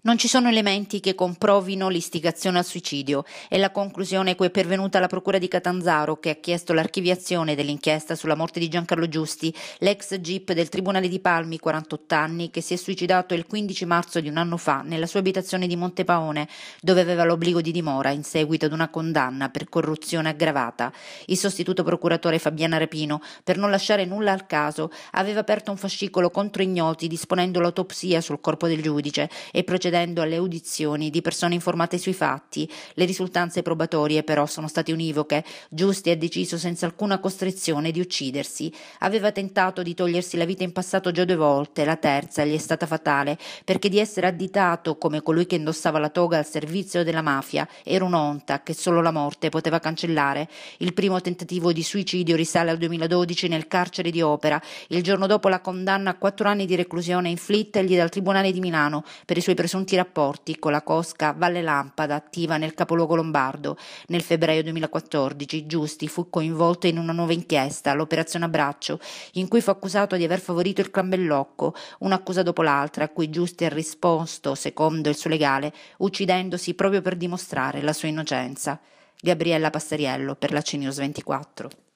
Non ci sono elementi che comprovino l'istigazione al suicidio, è la conclusione cui è pervenuta la Procura di Catanzaro che ha chiesto l'archiviazione dell'inchiesta sulla morte di Giancarlo Giusti, l'ex GIP del Tribunale di Palmi, 48 anni, che si è suicidato il 15 marzo di un anno fa nella sua abitazione di Montepaone, dove aveva l'obbligo di dimora in seguito ad una condanna per corruzione aggravata. Il sostituto procuratore Fabiana Rapino, per non lasciare nulla al caso, aveva aperto un fascicolo contro ignoti disponendo l'autopsia sul corpo del giudice e procedendo procedendo alle audizioni di persone informate sui fatti. Le risultanze probatorie però sono state univoche. Giusti ha deciso senza alcuna costrizione di uccidersi. Aveva tentato di togliersi la vita in passato già due volte, la terza gli è stata fatale, perché di essere additato come colui che indossava la toga al servizio della mafia era un'onta che solo la morte poteva cancellare. Il primo tentativo di suicidio risale al 2012 nel carcere di Opera. Il giorno dopo la condanna a quattro anni di reclusione inflittagli dal Tribunale di Milano per i suoi presunti riassunti i rapporti con la cosca Valle Lampada attiva nel capoluogo lombardo. Nel febbraio 2014 Giusti fu coinvolto in una nuova inchiesta, l'operazione Abbraccio, in cui fu accusato di aver favorito il clan Bellocco, un'accusa dopo l'altra a cui Giusti ha risposto, secondo il suo legale, uccidendosi proprio per dimostrare la sua innocenza. Gabriella Passariello per la CNews 24.